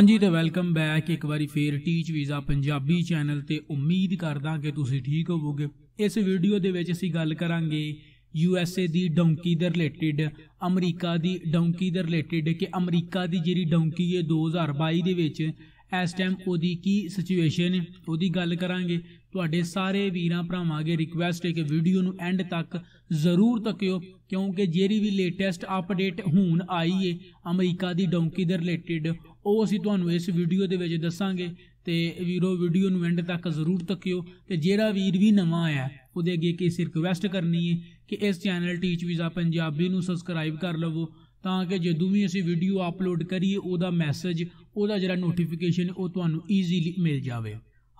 ਹਾਂਜੀ ਤੇ welcome back ਇੱਕ ਵਾਰੀ ਫੇਰ ਟੀਚ ਵੀਜ਼ਾ ਪੰਜਾਬੀ ਚੈਨਲ ਤੇ ਉਮੀਦ ਕਰਦਾ ਕਿ ਤੁਸੀਂ ਠੀਕ ਹੋਵੋਗੇ ਇਸ ਵੀਡੀਓ ਦੇ ਵਿੱਚ ਅਸੀਂ ਗੱਲ ਕਰਾਂਗੇ ਯੂ ਐਸ ਏ ਦੀ ਡੌਂਕੀ ਦੇ ਰਿਲੇਟਡ ਅਮਰੀਕਾ ਦੀ ਡੌਂਕੀ ਦੇ ਰਿਲੇਟਡ ਕਿ ਅਮਰੀਕਾ ਦੀ ਜਿਹੜੀ ਡੌਂਕੀ ਹੈ 2022 ਦੇ ਵਿੱਚ ਇਸ ਟਾਈਮ ਉਹਦੀ ਕੀ ਸਿਚੁਏਸ਼ਨ ਹੈ ਉਹਦੀ ਗੱਲ ਕਰਾਂਗੇ ਤੁਹਾਡੇ ਸਾਰੇ ਵੀਰਾਂ ਭਰਾਵਾਂ ਅਗੇ ਰਿਕੁਐਸਟ ਹੈ ਕਿ ਵੀਡੀਓ ਨੂੰ ਐਂਡ ਤੱਕ ਜ਼ਰੂਰ ਤੱਕਿਓ ਕਿਉਂਕਿ ਜਿਹੜੀ ਵੀ ਲੇਟੈਸਟ ਅਪਡੇਟ ਹੁਣ ਆਈ ਏ ਅਮਰੀਕਾ ਦੀ ਡੌਂਕੀ ਦੇ ਰਿਲੇਟਡ ਉਹ ਅਸੀਂ ਤੁਹਾਨੂੰ ਇਸ ਵੀਡੀਓ ਦੇ ਵਿੱਚ ਦੱਸਾਂਗੇ ਤੇ ਵੀਰੋ ਵੀਡੀਓ ਨੂੰ ਐਂਡ ਤੱਕ ਜ਼ਰੂਰ ਤੱਕਿਓ ਤੇ ਜਿਹੜਾ ਵੀਰ ਵੀ ਨਵਾਂ ਆਇਆ ਉਹਦੇ ਅੱਗੇ ਕੀ ਸਿਰ ਰਿਕੁਐਸਟ ਕਰਨੀ ਹੈ ਕਿ ਇਸ ਚੈਨਲ ਟੀਚ ਵੀਜ਼ਾ ਪੰਜਾਬੀ ਨੂੰ ਸਬਸਕ੍ਰਾਈਬ ਕਰ ਲਵੋ ਤਾਂ ਕਿ ਜਦੋਂ ਵੀ ਅਸੀਂ ਵੀਡੀਓ ਅਪਲੋਡ ਕਰੀਏ ਉਹਦਾ ਮੈਸੇਜ ਉਹਦਾ ਜਿਹੜਾ ਨੋਟੀਫਿਕੇਸ਼ਨ ਉਹ ਤੁਹਾਨੂੰ ਈਜ਼ੀਲੀ ਮਿਲ ਜਾਵੇ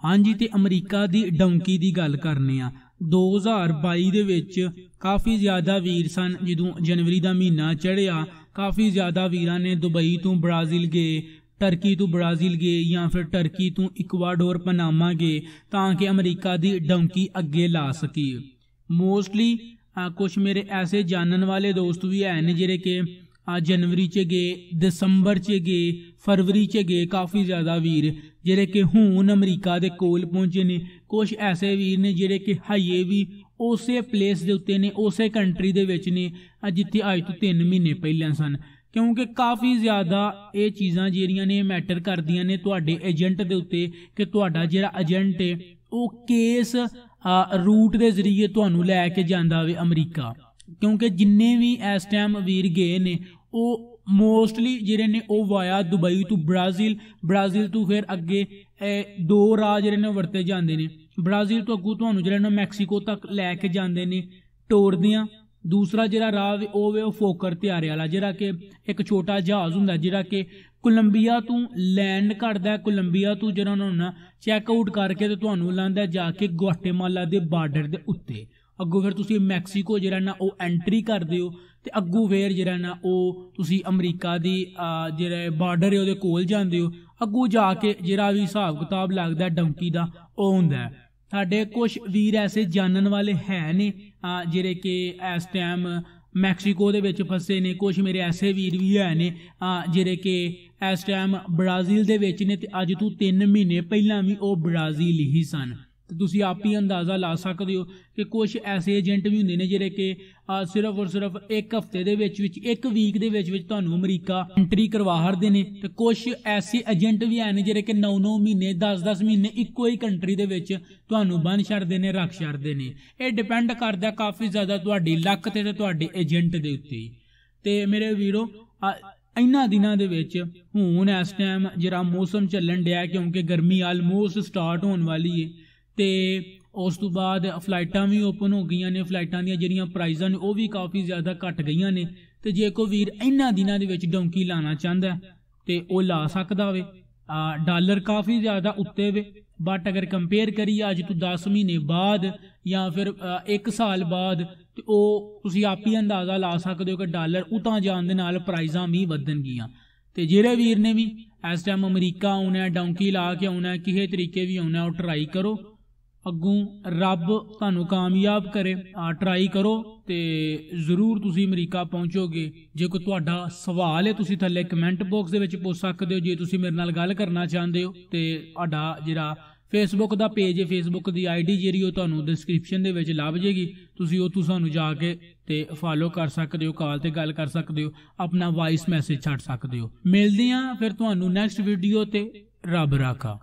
ਹਾਂਜੀ ਤੇ ਅਮਰੀਕਾ ਦੀ ਡੌਂਕੀ ਦੀ ਗੱਲ ਕਰਨੇ ਆ 2022 ਦੇ ਵਿੱਚ ਕਾਫੀ ਜ਼ਿਆਦਾ ਵੀਰ ਸਨ ਜਦੋਂ ਜਨਵਰੀ ਦਾ ਮਹੀਨਾ ਚੜਿਆ ਕਾਫੀ ਜ਼ਿਆਦਾ ਵੀਰਾਂ ਨੇ ਦੁਬਈ ਤੋਂ ਬ੍ਰਾਜ਼ੀਲ ਗਏ ਟਰਕੀ ਤੋਂ ਬ੍ਰਾਜ਼ੀਲ ਗਏ ਜਾਂ ਫਿਰ ਟਰਕੀ ਤੋਂ ਇਕਵਾਡੋਰ ਪਨਾਮਾ ਗਏ ਤਾਂ ਕਿ ਅਮਰੀਕਾ ਦੀ ਡੌਂਕੀ ਅੱਗੇ ਲਾ ਸਕੀ ਮੋਸਟਲੀ ਕੁਝ ਮੇਰੇ ਐਸੇ ਜਾਣਨ ਵਾਲੇ ਦੋਸਤ ਵੀ ਹੈ ਨੇ ਜਿਹੜੇ ਕਿ ਜਨਵਰੀ ਚ ਗਏ ਦਸੰਬਰ ਚ ਗਏ ਫਰਵਰੀ ਚ ਗਏ ਕਾਫੀ ਜ਼ਿਆਦਾ ਵੀਰ ਜਿਹੜੇ ਕਿ ਹੁਣ ਅਮਰੀਕਾ ਦੇ ਕੋਲ ਪਹੁੰਚੇ ਨੇ ਕੁਝ ਐਸੇ ਵੀਰ ਨੇ ਜਿਹੜੇ ਕਿ ਹਾਈਏ ਵੀ ਉਸੇ ਪਲੇਸ ਦੇ ਉੱਤੇ ਨੇ ਉਸੇ ਕੰਟਰੀ ਦੇ ਵਿੱਚ ਨੇ ਜਿੱਥੇ ਅੱਜ ਤੋਂ 3 ਮਹੀਨੇ ਪਹਿਲਾਂ ਸਨ ਕਿਉਂਕਿ ਕਾਫੀ ਜ਼ਿਆਦਾ ਇਹ ਚੀਜ਼ਾਂ ਜਿਹੜੀਆਂ ਨੇ ਮੈਟਰ ਕਰਦੀਆਂ ਨੇ ਤੁਹਾਡੇ ਏਜੰਟ ਦੇ ਉੱਤੇ ਕਿ ਤੁਹਾਡਾ ਜਿਹੜਾ ਏਜੰਟ ਹੈ ਉਹ ਕੇਸ ਰੂਟ ਦੇ ਜ਼ਰੀਏ ਤੁਹਾਨੂੰ ਲੈ ਕੇ ਜਾਂਦਾ ਹੋਵੇ ਅਮਰੀਕਾ ਕਿਉਂਕਿ ਜਿੰਨੇ ਵੀ ਇਸ ਟਾਈਮ ਵੀਰ ਗਏ ਨੇ ਉਹ ਮੋਸਟਲੀ ਜਿਹੜੇ ਨੇ ਉਹ ਵਾਇਆ ਦੁਬਈ ਤੋਂ ਬ੍ਰਾਜ਼ੀਲ ਬ੍ਰਾਜ਼ੀਲ ਤੋਂ ਫਿਰ ਅੱਗੇ ਇਹ ਦੋ ਰਾਜ ਜਿਹੜੇ ਨੇ ਵਰਤੇ ਜਾਂਦੇ ਨੇ ਬ੍ਰਾਜ਼ੀਲ ਤੋਂ ਅੱਗੂ ਤੁਹਾਨੂੰ ਜਿਹੜੇ ਨੇ ਮੈਕਸੀਕੋ ਤੱਕ ਲੈ ਕੇ ਜਾਂਦੇ ਨੇ ਟੋਰਦਿਆਂ ਦੂਸਰਾ ਜਿਹੜਾ ਰਾਹ ਉਹ ਵੇ ਉਹ ਫੋਕਰ ਤਿਆਰੇ ਵਾਲਾ ਜਿਹੜਾ ਕਿ ਇੱਕ ਛੋਟਾ ਜਹਾਜ਼ ਹੁੰਦਾ ਜਿਹੜਾ ਕਿ ਕੋਲੰਬੀਆ ਤੋਂ ਲੈਂਡ ਕਰਦਾ ਹੈ ਕੋਲੰਬੀਆ ਤੋਂ ਜਿਹੜਾ ਉਹਨਾਂ ਨੂੰ ਚੈੱਕ ਆਊਟ ਕਰਕੇ ਤੇ ਤੁਹਾਨੂੰ ਲਾਂਦਾ ਜਾ ਕੇ ਗੁਆਟੇਮਾਲਾ ਦੇ ਬਾਰਡਰ ਦੇ ਉੱਤੇ ਅੱਗੋਂ ਫਿਰ ਤੁਸੀਂ ਮੈਕਸੀਕੋ ਜਿਹੜਾ ਨਾ ਉਹ ਐਂਟਰੀ ਕਰਦੇ ਹੋ ਤੇ ਅੱਗੋਂ ਫੇਰ ਜਿਹੜਾ ਨਾ ਉਹ ਤੁਸੀਂ ਅਮਰੀਕਾ ਦੀ ਜਿਹੜਾ ਬਾਰਡਰ ਹੈ ਉਹਦੇ ਕੋਲ ਜਾਂਦੇ ਹੋ ਅੱਗੋਂ ਜਾ ਕੇ ਜਿਹੜਾ ਵੀ ਹਿਸਾਬ ਕਿਤਾਬ ਲੱਗਦਾ ਡੰਕੀ ਦਾ ਉਹ ਹੁੰਦਾ ਸਾਡੇ ਕੁਝ ਵੀਰ ਐਸੇ ਜਾਣਨ ਵਾਲੇ ਹੈ ਨੇ ਜਿਹੜੇ ਕਿ ਇਸ ਟਾਈਮ ਮੈਕਸੀਕੋ ਦੇ ਵਿੱਚ ਫਸੇ ਨੇ ਕੁਝ ਮੇਰੇ ਐਸੇ ਵੀਰ ਵੀ ਹੈ ਨੇ ਜਿਹੜੇ ਕਿ ਇਸ ਟਾਈਮ ਬ੍ਰਾਜ਼ੀਲ ਦੇ ਵਿੱਚ ਨੇ ਤੇ ਅੱਜ ਤੋਂ 3 ਮਹੀਨੇ ਪਹਿਲਾਂ ਵੀ ਉਹ ਬ੍ਰਾਜ਼ੀਲ ਹੀ ਸਨ ਤੇ ਤੁਸੀਂ ਆਪ ਹੀ ਅੰਦਾਜ਼ਾ ਲਾ ਸਕਦੇ ਹੋ ਕਿ ਕੁਝ ਐਸੇ ਏਜੰਟ ਵੀ ਹੁੰਦੇ ਨੇ ਜਿਹੜੇ ਕਿ ਸਿਰਫ ਔਰ ਸਿਰਫ ਇੱਕ ਹਫਤੇ ਦੇ ਵਿੱਚ ਵਿੱਚ ਇੱਕ ਵੀਕ ਦੇ ਵਿੱਚ ਵਿੱਚ ਤੁਹਾਨੂੰ ਅਮਰੀਕਾ ਐਂਟਰੀ ਕਰਵਾ ਹਰਦੇ ਨੇ ਤੇ ਕੁਝ ਐਸੇ ਏਜੰਟ ਵੀ ਆਏ ਨੇ ਜਿਹੜੇ ਕਿ 9-9 ਮਹੀਨੇ 10-10 ਮਹੀਨੇ ਇੱਕੋ ਹੀ ਕੰਟਰੀ ਦੇ ਵਿੱਚ ਤੁਹਾਨੂੰ ਬੰਨ ਛੱਡਦੇ ਨੇ ਰੱਖ ਛੱਡਦੇ ਨੇ ਇਹ ਡਿਪੈਂਡ ਕਰਦਾ ਕਾਫੀ ਜ਼ਿਆਦਾ ਤੁਹਾਡੀ ਲੱਕ ਤੇ ਤੇ ਤੁਹਾਡੇ ਏਜੰਟ ਦੇ ਉੱਤੇ ਤੇ ਮੇਰੇ ਵੀਰੋ ਇਨਾ ਦਿਨਾਂ ਦੇ ਵਿੱਚ ਹੁਣ ਇਸ ਟਾਈਮ ਜਿਹੜਾ ਮੌਸਮ ਚੱਲਣ ਡਿਆ ਕਿਉਂਕਿ ਗਰਮੀ ਆਲਮੋਸਟ ਸਟਾਰਟ ਹੋਣ ਵਾਲੀ ਏ ਤੇ ਉਸ ਤੋਂ ਬਾਅਦ ਫਲਾਈਟਾਂ ਵੀ ਓਪਨ ਹੋ ਗਈਆਂ ਨੇ ਫਲਾਈਟਾਂ ਦੀਆਂ ਜਿਹੜੀਆਂ ਪ੍ਰਾਈਜ਼ਾਂ ਨੇ ਉਹ ਵੀ ਕਾਫੀ ਜ਼ਿਆਦਾ ਘਟ ਗਈਆਂ ਨੇ ਤੇ ਜੇ ਕੋਈ ਵੀਰ ਇਹਨਾਂ ਦਿਨਾਂ ਦੇ ਵਿੱਚ ਡੌਂਕੀ ਲਾਣਾ ਚਾਹੁੰਦਾ ਤੇ ਉਹ ਲਾ ਸਕਦਾ ਵੇ ਡਾਲਰ ਕਾਫੀ ਜ਼ਿਆਦਾ ਉੱਤੇ ਵੇ ਬਟ ਅਗਰ ਕੰਪੇਅਰ ਕਰੀਏ ਅੱਜ ਤੋਂ 10 ਮਹੀਨੇ ਬਾਅਦ ਜਾਂ ਫਿਰ 1 ਸਾਲ ਬਾਅਦ ਤੇ ਉਹ ਤੁਸੀਂ ਆਪ ਹੀ ਅੰਦਾਜ਼ਾ ਲਾ ਸਕਦੇ ਹੋ ਕਿ ਡਾਲਰ ਉਤਾਂ ਜਾਣ ਦੇ ਨਾਲ ਪ੍ਰਾਈਜ਼ਾਂ ਵੀ ਗਈਆਂ ਤੇ ਜਿਹੜੇ ਵੀਰ ਨੇ ਵੀ ਇਸ ਟਾਈਮ ਅਮਰੀਕਾ ਆਉਣਾ ਡੌਂਕੀ ਲਾ ਕੇ ਆਉਣਾ ਕਿਸੇ ਤਰੀਕੇ ਵੀ ਆਉਣਾ ਉਹ ਟਰਾਈ ਕਰੋ ਅੱਗੋਂ ਰੱਬ ਤੁਹਾਨੂੰ ਕਾਮਯਾਬ ਕਰੇ ਆ ਟਰਾਈ ਕਰੋ ਤੇ ਜ਼ਰੂਰ ਤੁਸੀਂ ਅਮਰੀਕਾ ਪਹੁੰਚੋਗੇ ਜੇ ਕੋਈ ਤੁਹਾਡਾ ਸਵਾਲ ਹੈ ਤੁਸੀਂ ਥੱਲੇ ਕਮੈਂਟ ਬਾਕਸ ਦੇ ਵਿੱਚ ਪੁੱਛ ਸਕਦੇ ਹੋ ਜੇ ਤੁਸੀਂ ਮੇਰੇ ਨਾਲ ਗੱਲ ਕਰਨਾ ਚਾਹੁੰਦੇ ਹੋ ਤੇ ਤੁਹਾਡਾ ਜਿਹੜਾ ਫੇਸਬੁੱਕ ਦਾ ਪੇਜ ਹੈ ਫੇਸਬੁੱਕ ਦੀ ਆਈਡੀ ਜਿਹੜੀ ਉਹ ਤੁਹਾਨੂੰ ਡਿਸਕ੍ਰਿਪਸ਼ਨ ਦੇ ਵਿੱਚ ਲੱਭ ਜੇਗੀ ਤੁਸੀਂ ਉਹ ਤੋਂ ਸਾਨੂੰ ਜਾ ਕੇ ਤੇ ਫਾਲੋ ਕਰ ਸਕਦੇ ਹੋ ਕਾਲ ਤੇ ਗੱਲ ਕਰ ਸਕਦੇ ਹੋ ਆਪਣਾ ਵਾਇਸ ਮੈਸੇਜ ਛੱਡ ਸਕਦੇ ਹੋ ਮਿਲਦੇ ਆ ਫਿਰ ਤੁਹਾਨੂੰ ਨੈਕਸਟ ਵੀਡੀਓ ਤੇ ਰੱਬ ਰਾਖਾ